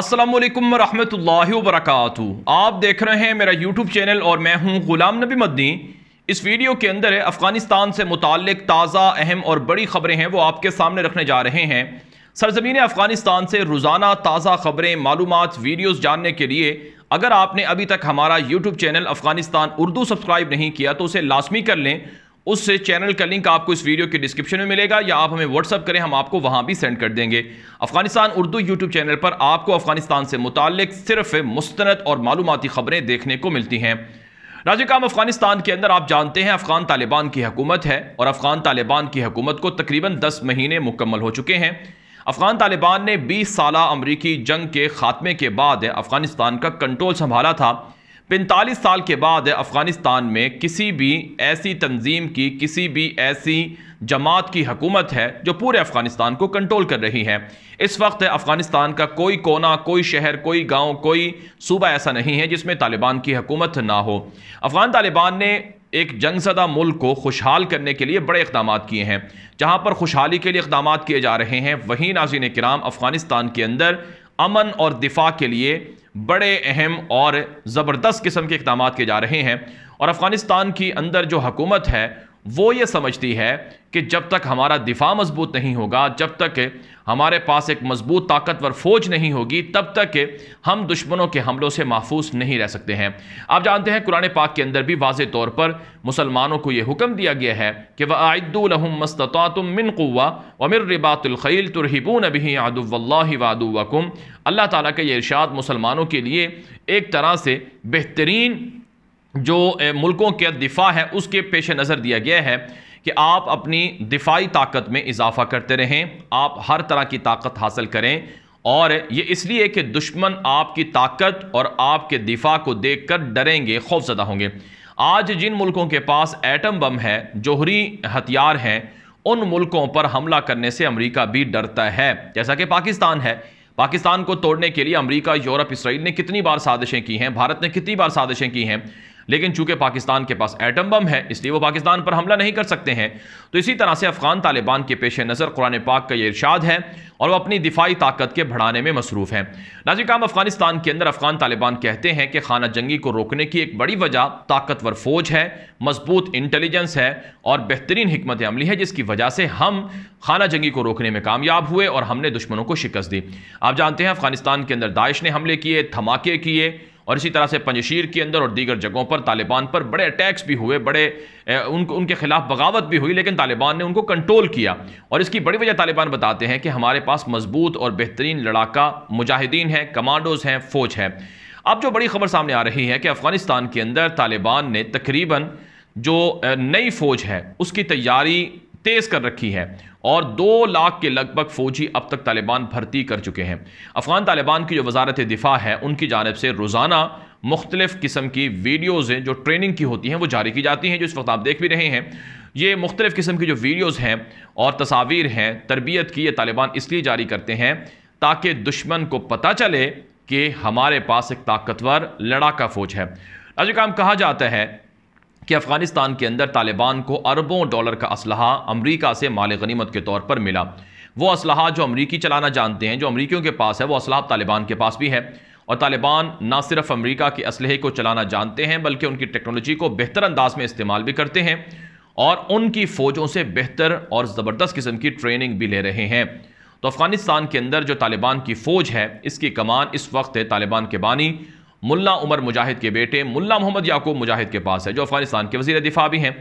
असलम वरहमल वरक आप देख रहे हैं मेरा यूट्यूब चैनल और मैं हूं गुलाम नबी मदनी इस वीडियो के अंदर अफ़गानिस्तान से मुतक ताज़ा अहम और बड़ी ख़बरें हैं वो आपके सामने रखने जा रहे हैं सरजमीन अफ़गानिस्तान से रोज़ाना ताज़ा ख़बरें मालूम वीडियोज़ जानने के लिए अगर आपने अभी तक हमारा YouTube channel Afghanistan Urdu subscribe नहीं किया तो उसे लाजमी कर लें उस चैनल का लिंक आपको इस वीडियो के डिस्क्रिप्शन में मिलेगा या आप हमें व्हाट्सअप करें हम आपको वहाँ भी सेंड कर देंगे अफगानिस्तान उर्दू यूट्यूब चैनल पर आपको अफगानिस्तान से मुतक सिर्फ मुस्तंद और मालूमती खबरें देखने को मिलती हैं राज काम अफगानिस्तान के अंदर आप जानते हैं अफगान तालिबान की हकूमत है और अफगान तालिबान की हकूमत को तकरीबन दस महीने मुकम्मल हो चुके हैं अफगान तालिबान ने बीस साल अमरीकी जंग के खात्मे के बाद अफगानिस्तान का कंट्रोल संभाला था पैंतालीस साल के बाद अफ़गानिस्तान में किसी भी ऐसी तंजीम की किसी भी ऐसी जमात की हकूमत है जो पूरे अफ़गानिस्तान को कंट्रोल कर रही है इस वक्त अफ़गानिस्तान का कोई कोना कोई शहर कोई गांव कोई सूबा ऐसा नहीं है जिसमें तालिबान की हकूमत ना हो अफ़गान तालिबान ने एक जंगसदा मुल्क को खुशहाल करने के लिए बड़े इकदाम किए हैं जहाँ पर खुशहाली के लिए इकदाम किए जा रहे हैं वहीं नाजिन कराम अफ़गानिस्तान के अंदर अमन और दिफा के लिए बड़े अहम और ज़बरदस्त किस्म के इकदाम किए जा रहे हैं और अफ़गानिस्तान की अंदर जो हकूमत है वो ये समझती है कि जब तक हमारा दिफा मजबूत नहीं होगा जब तक हमारे पास एक मजबूत ताकतवर फौज नहीं होगी तब तक हम दुश्मनों के हमलों से महफूज नहीं रह सकते हैं आप जानते हैं कुरान पाक के अंदर भी वाज तौर पर मुसलमानों को यह हुक्म दिया गया है कि वह आयदुलहम मस्तम मिन कुआ वमिर रिबातुलखील तुरहिबून अभी आदुल्ला वादुकुम अल्लाह ताली का यह इर्शाद मुसलमानों के लिए एक तरह से बेहतरीन जो मुल्कों के दिफा है उसके पेश नज़र दिया गया है कि आप अपनी दिफाई ताकत में इजाफा करते रहें आप हर तरह की ताकत हासिल करें और ये इसलिए कि दुश्मन आपकी ताकत और आपके दिफा को देख कर डरेंगे खौफजदा होंगे आज जिन मुल्कों के पास एटम बम है जोहरी हथियार हैं उन मुल्कों पर हमला करने से अमरीका भी डरता है जैसा कि पाकिस्तान है पाकिस्तान को तोड़ने के लिए अमरीका यूरोप इसराइल ने कितनी बार साजिशें की हैं भारत ने कितनी बार साजिशें की हैं लेकिन चूंकि पाकिस्तान के पास एटम बम है इसलिए वो पाकिस्तान पर हमला नहीं कर सकते हैं तो इसी तरह से अफगान तालिबान के पेश नज़र कुरान पाक का ये इर्शाद है और वह अपनी दिफाई ताकत के बढ़ाने में मसरूफ़ हैं नाजिक अफगानिस्तान के अंदर अफगान तालिबान कहते हैं कि खाना जंगी को रोकने की एक बड़ी वजह ताकतवर फौज है मजबूत इंटेलिजेंस है और बेहतरीन हमत अमली है जिसकी वजह से हम खाना जंगी को रोकने में कामयाब हुए और हमने दुश्मनों को शिकस्त दी आप जानते हैं अफगानिस्तान के अंदर दाइश ने हमले किए धमाके किए और इसी तरह से पंजशीर के अंदर और दीगर जगहों पर तालिबान पर बड़े अटैक्स भी हुए बड़े उनको उनके खिलाफ बगावत भी हुई लेकिन तालिबान ने उनको कंट्रोल किया और इसकी बड़ी वजह तालिबान बताते हैं कि हमारे पास मजबूत और बेहतरीन लड़ाका मुजाहिदीन हैं कमांडोज हैं फौज है अब जो बड़ी खबर सामने आ रही है कि अफगानिस्तान के अंदर तालिबान ने तकरीबन जो नई फौज है उसकी तैयारी तेज़ कर रखी है और दो लाख के लगभग फौजी अब तक तालिबान भर्ती कर चुके हैं अफगान तालिबान की जो वजारत दिफा है उनकी जानब से रोज़ाना मुख्तलिफ़ किस्म की वीडियोज़ जो ट्रेनिंग की होती हैं वो जारी की जाती हैं जो इस वक्त आप देख भी रहे हैं ये मुख्तलिफ़ किस्म की जो वीडियोज़ हैं और तस्वीर हैं तरबियत की ये तालिबान इसलिए जारी करते हैं ताकि दुश्मन को पता चले कि हमारे पास एक ताकतवर लड़ाका फ़ौज है अजय काम कहा जाता है कि अफ़गानिस्तान के अंदर तालिबान को अरबों डॉलर का असलहा अमरीका से माल गनीमत के तौर पर मिला वो असलहा जो अमरीकी चलाना जानते हैं जो अमरीकियों के पास है वो असलाह तालिबान के पास भी है और तालिबान ना सिर्फ अमरीका के असलहे को चलाना जानते हैं बल्कि उनकी टेक्नोलॉजी को बेहतर अंदाज में इस्तेमाल भी करते हैं और उनकी फ़ौजों से बेहतर और ज़बरदस्त किस्म की ट्रेनिंग भी ले रहे हैं तो अफ़गानिस्तान के अंदर जो तालिबान की फ़ौज है इसकी कमान इस वक्त है तालिबान के बानी मुल्ला उमर मुजाहिद के बेटे मुल्ला मोहम्मद याकूब मुजाहिद के पास है जो अफगानिस्तान के वजीर दिफा भी हैं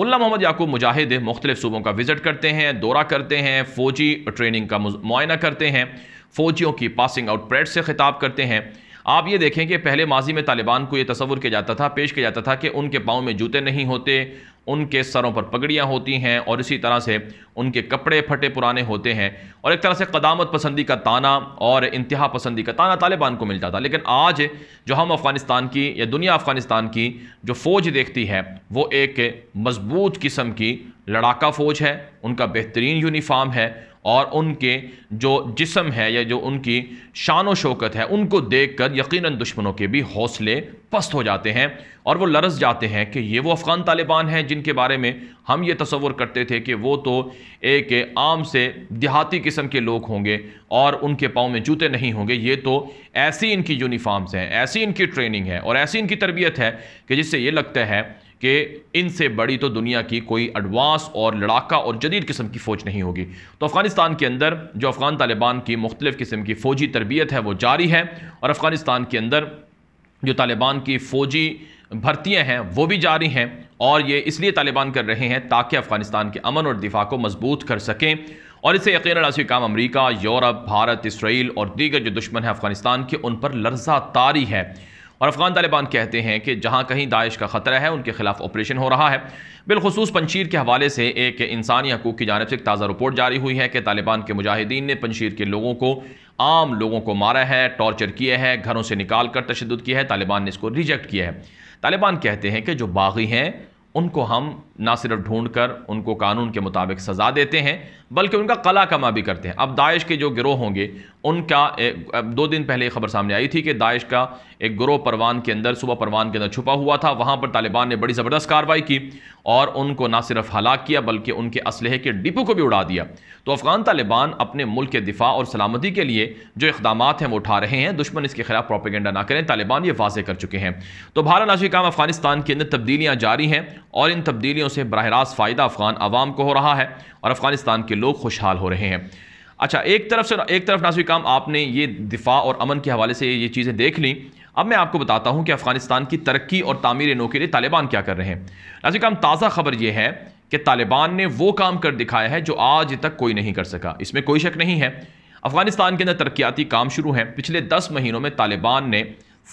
मुल्ला मोहम्मद याकूब मुजाहिद मुख्तलिफ सूबों का विज़िट करते हैं दौरा करते हैं फ़ौजी ट्रेनिंग का मुआयना करते हैं फ़ौजियों की पासिंग आउट परेड से खिताब करते हैं आप ये देखें कि पहले माजी में तालिबान को ये तस्वर किया जाता था पेश किया जाता था कि उनके पाँव में जूते नहीं होते उनके सरों पर पगड़ियाँ होती हैं और इसी तरह से उनके कपड़े फटे पुराने होते हैं और एक तरह से कदामत पसंदी का ताना और इंतहा पसंदी का ताना तालिबान को मिलता था लेकिन आज जो हम अफ़गानिस्तान की या दुनिया अफ़गानिस्तान की जो फ़ौज देखती है वो एक मज़बूत किस्म की लड़ाका फ़ौज है उनका बेहतरीन यूनिफाम है और उनके जो जिसम है या जो उनकी शान शौकत है उनको देख कर यकीन दुश्मनों के भी हौसले पस्त हो जाते हैं और वो लरस जाते हैं कि ये वो अफ़गान तालिबान हैं जिनके बारे में हम ये तस्वर करते थे कि वो तो एक आम से देहाती किस्म के लोग होंगे और उनके पाँव में जूते नहीं होंगे ये तो ऐसी इनकी यूनिफॉर्म्स हैं ऐसी इनकी ट्रेनिंग है और ऐसी इनकी तरबियत है कि जिससे ये लगता है कि इनसे बड़ी तो दुनिया की कोई एडवांस और लड़ाका और जदीद किस्म की फ़ौज नहीं होगी तो अफ़गानिस्तान के अंदर जो अफ़गान तालिबान की मुख्तलिफ़ किस्म की फ़ौजी तरबियत है वो जारी है और अफ़गानिस्तान के अंदर जो तालिबान की फ़ौजी भर्तियाँ हैं वो भी जारी हैं और ये इसलिए तालिबान कर रहे हैं ताकि अफ़गानिस्तान के अमन और दिफा को मजबूत कर सकें और इसे यकीन हासिल काम अमरीका यूरोप भारत इसराइल और दीगर जो दुश्मन हैं अफ़गानिस्तान के उन पर लर्जा तारी है और अफगान तालिबान कहते हैं कि जहाँ कहीं दाइश का खतरा है उनके खिलाफ ऑपरेशन हो रहा है बिलखसूस पंशीर के हवाले से एक इंसानी हकूक़ की जानब से एक ताज़ा रिपोर्ट जारी हुई है कि तालिबान के मुजाहिदीन ने पंशीर के लोगों को आम लोगों को मारा है टॉर्चर किया है घरों से निकाल कर तशद किया है तालिबान ने इसको रिजेक्ट किया है तालिबान कहते हैं कि जो बागी हैं उनको हम ना सिर्फ ढूंढ कर उनको कानून के मुताबिक सज़ा देते हैं बल्कि उनका कला कमा भी करते हैं अब दाइश के जो गिरोह होंगे उनका एक, दो दिन पहले खबर सामने आई थी कि दाइश का एक गिरोह परवान के अंदर सुबह परवान के अंदर छुपा हुआ था वहाँ पर तालिबान ने बड़ी ज़बरदस्त कार्रवाई की और उनको ना सिर्फ हलाक किया बल्कि उनके असलहे के डिपो को भी उड़ा दिया तो अफ़गान तालिबान अपने मुल्क के दिफा और सलामती के लिए जो इकदाम हैं वो उठा रहे हैं दुश्मन इसके खिलाफ प्रोपेगेंडा ना करें तालिबान ये वाजे कर चुके हैं तो भारत नाशी काम अफगानिस्तान के अंदर तब्दीलियाँ जारी हैं और इन तब्दीलियों से बरह रास्त फ़ायदा अफ़गान आवाम को हो रहा है और अफ़गानिस्तान के लोग खुशहाल हो रहे हैं अच्छा एक तरफ से एक तरफ नासिक काम आपने ये दिफा और अमन के हवाले से ये चीज़ें देख ली अब मैं आपको बताता हूँ कि अफ़गानिस्तान की तरक्की और तामीर नो के लिए तालिबान क्या कर रहे हैं नासिक काम ताज़ा खबर यह है कि तालिबान ने वो काम कर दिखाया है जो आज तक कोई नहीं कर सका इसमें कोई शक नहीं है अफ़गानिस्तान के अंदर तरक्याती काम शुरू हैं पिछले दस महीनों में तालिबान ने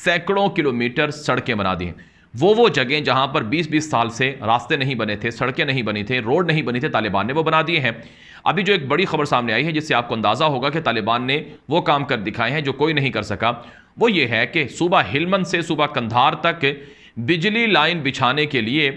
सैकड़ों किलोमीटर सड़कें बना दी हैं वो वो जगह जहां पर 20-20 साल से रास्ते नहीं बने थे सड़कें नहीं बनी थे रोड नहीं बनी थे तालिबान ने वो बना दिए हैं अभी जो एक बड़ी खबर सामने आई है जिससे आपको अंदाज़ा होगा कि तालिबान ने वो काम कर दिखाए हैं जो कोई नहीं कर सका वो ये है कि सुबह हिलमन से सुबह कंधार तक बिजली लाइन बिछाने के लिए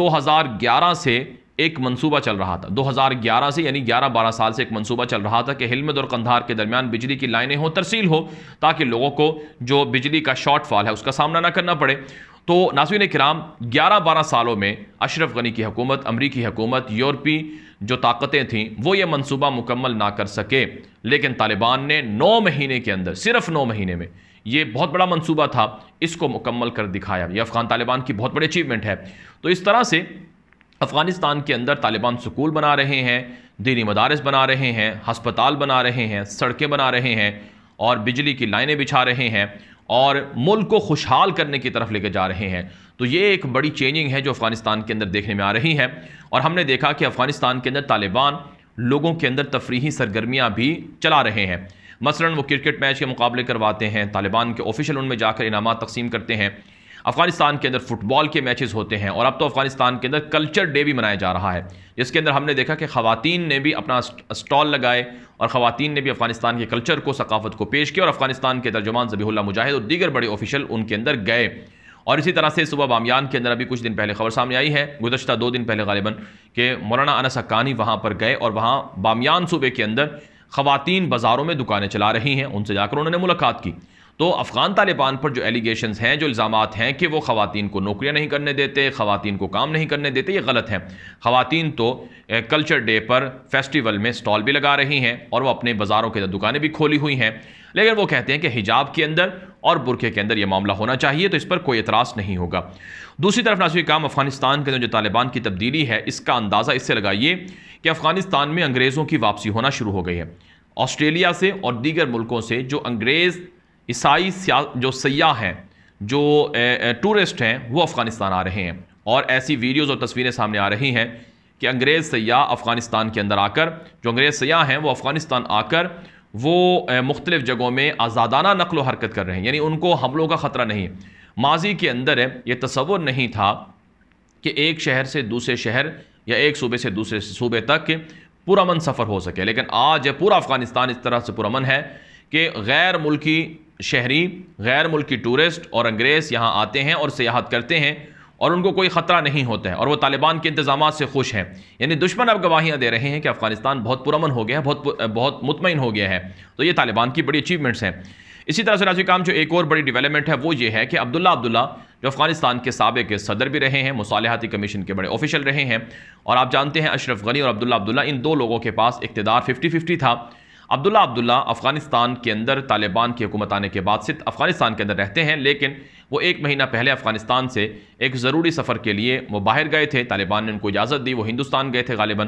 2011 से एक मंसूबा चल रहा था 2011 से यानी 11-12 साल से एक मंसूबा चल रहा था कि हिलमद और कंधार के दरमियान बिजली की लाइनें हो तरसील हो ताकि लोगों को जो बिजली का शॉर्टफॉल है उसका सामना ना करना पड़े तो नाजीन कराम ग्यारह बारह सालों में अशरफ गनी की हकूमत अमरीकी हकूमत यूरोपी जो ताकतें थीं वो ये मनसूबा मुकम्मल ना कर सके लेकिन तालिबान ने नौ महीने के अंदर सिर्फ नौ महीने में ये बहुत बड़ा मनसूबा था इसको मुकम्मल कर दिखाया ये अफ़गान तालिबान की बहुत बड़ी अचीवमेंट है तो इस तरह से अफ़गानिस्तान के अंदर तालिबान स्कूल बना रहे हैं दीनी मदारस बना रहे हैं हस्पताल बना रहे हैं सड़कें बना रहे हैं और बिजली की लाइनें बिछा रहे हैं और मुल्क को खुशहाल करने की तरफ लेके जा रहे हैं तो ये एक बड़ी चेंजिंग है जो अफ़गानिस्तान के अंदर देखने में आ रही है और हमने देखा कि अफ़गानिस्तान के अंदर तालिबान लोगों के अंदर तफरीही सरगर्मियाँ भी चला रहे हैं मसला वो क्रिकेट मैच के मुकाबले करवाते हैं तालिबान के ऑफिशल उनमें जाकर इनाम तकसीम करते हैं अफगानिस्तान के अंदर फुटबॉल के मैचेस होते हैं और अब तो अफगानिस्तान के अंदर कल्चर डे भी मनाया जा रहा है जिसके अंदर हमने देखा कि ख़वातीन ने भी अपना स्टॉल लगाए और ख़वातीन ने भी अफगानिस्तान के कल्चर को सकाफत को पेश किया और अफगानिस्तान के तर्जुमान जबीहुल्ला मुजाहिद और दीगर बड़े ऑफिशल उनके अंदर गए और इसी तरह से सुबह बामियान के अंदर अभी कुछ दिन पहले खबर सामने आई है गुजशत दो दिन पहले गालिबा के मौलाना अनस हक्कानी वहाँ पर गए और वहाँ बामियान सूबे के अंदर ख़वातीन बाज़ारों में दुकानें चला रही हैं उनसे जाकर उन्होंने मुलाकात की तो अफ़गान तालिबान पर जो एलिगेशन हैं जो इल्ज़ाम हैं कि वो खातन को नौकरियाँ नहीं करने देते खातन को काम नहीं करने देते ये गलत हैं खातन तो कल्चर डे पर फेस्टिवल में स्टॉल भी लगा रही हैं और वह अपने बाज़ारों के अंदर दुकानें भी खोली हुई हैं लेकिन वो कहते हैं कि हिजाब के अंदर और बुरके के अंदर यह मामला होना चाहिए तो इस पर कोई एतराज़ नहीं होगा दूसरी तरफ नासिर काम अफगानिस्तान के अंदर जो तालिबान की तब्दीली है इसका अंदाज़ा इससे लगाइए कि अफ़गानिस्तान में अंग्रेज़ों की वापसी होना शुरू हो गई है ऑस्ट्रेलिया से और दीगर मुल्कों से जो अंग्रेज़ ईसाई जो सयाह हैं जो टूरिस्ट हैं वो अफ़गानिस्तान आ रहे हैं और ऐसी वीडियोज़ और तस्वीरें सामने आ रही हैं कि अंग्रेज़ सयाह अफ़गानिस्तान के अंदर आकर जो अंग्रेज़ सयाह हैं वो अफ़गानिस्तान आकर वो मुख्तलिफ़ जगहों में आज़ादाना नकल व हरकत कर रहे हैं यानी उनको हमलों का ख़तरा नहीं है माजी के अंदर ये तस्वुर नहीं था कि एक शहर से दूसरे शहर या एक सूबे से दूसरे सूबे तक पुरमन सफ़र हो सके लेकिन आज पूरा अफ़गानिस्तान इस तरह से पुरमन है कि गैर मुल्की शहरी गैर मुल्की टूरिस्ट और अंग्रेज़ यहाँ आते हैं और सियाहत करते हैं और उनको कोई ख़तरा नहीं होता है और वो तालिबान के इंतजाम से खुश हैं यानी दुश्मन अब गवाहियाँ दे रहे हैं कि अफ़गानिस्तान बहुत पुरमन हो गया है बहुत बहुत मुतमिन हो गया है तो ये तालिबान की बड़ी अचीवमेंट्स हैं इसी तरह से राजी काम जो एक और बड़ी डेवलपमेंट है वो ये है कि अब्दुल्ला अब्दुल्ला जो अफगानिस्तान के सबक के सदर भी रहे हैं मुसालहती कमीशन के बड़े ऑफिशल रहे हैं और आप जानते हैं अशरफ गनी और अब्दुल्ला अब्दुल्ला इन दो लोगों के पास इकतदार फिफ्टी फिफ्टी था अब्दुल्ला अब्दुल्ला अफगानिस्तान के अंदर तालिबान की हुकूमत आने के बाद सिर्फ अफगानिस्तान के अंदर रहते हैं लेकिन वो एक महीना पहले अफगानिस्तान से एक ज़रूरी सफ़र के लिए वो बाहर गए थे तालिबान ने उनको इजाज़त दी वो हिंदुस्तान गए थे गालिबा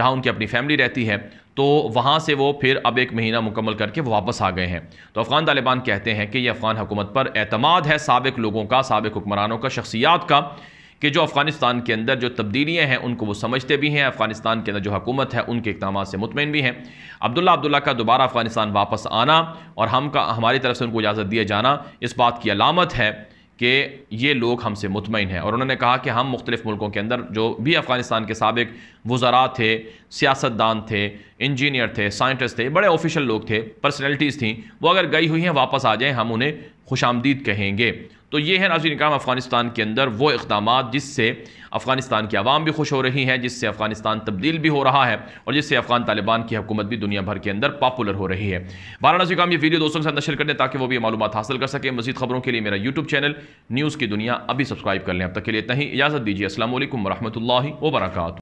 जहाँ उनकी अपनी फैमिली रहती है तो वहाँ से वो फिर अब एक महीना मुकम्मल करके वापस आ गए हैं तो अफ़गान तालिबान कहते हैं कि ये अफ़गान हुकूमत पर अतमाद है सबक लोगों का सबक हुक्मरानों का शख्सियात का कि जो अफ़गानिस्तान के अंदर जो तब्दीलियाँ हैं उनको वो समझते भी हैं अफ़गानिस्तान के अंदर जो हकूमत है उनके इकदाम से मुतमिन भी हैं अब्दुल्ला अब्दुल्ला का दोबारा अफ़गानिस्तान वापस आना और हम का हमारी तरफ से उनको इजाज़त दिए जाना इस बात की अलामत है कि ये लोग हमसे मुतमिन हैं और उन्होंने कहा कि हम मुख्तलिफ़ मुल्कों के अंदर जो भी अफ़गानिस्तान के सबक वज़रा थे सियासतदान थे इंजीनियर थे साइंटिस्ट थे बड़े ऑफिशल लोग थे पर्सनैलिटीज़ थी वो अगर गई हुई हैं वापस आ जाएँ हम उन्हें खुश आमदीद कहेंगे तो ये है नाजी निकाम अफ़गानिस्तान के अंदर वो इकदाम जिससे अफ़गानिस्तान की आवाम भी खुश हो रही हैं जिससे अफ़गानिस्तान तब्दील भी हो रहा है और जिससे अफ़गान तालिबान की हुकूमत भी दुनिया भर के अंदर पॉपुलर हो रही है बारह नाजिन काम ये वीडियो दोस्तों के साथ नशर कर दें ताकि वो भी मालूम हासिल कर सकें मजीद खबरों के लिए मेरा यूट्यूब चैनल न्यूज़ की दुनिया अभी सब्सक्राइब कर लें अब तक के लिए इतना ही इजाज़त दीजिए असल वरहमल वर्का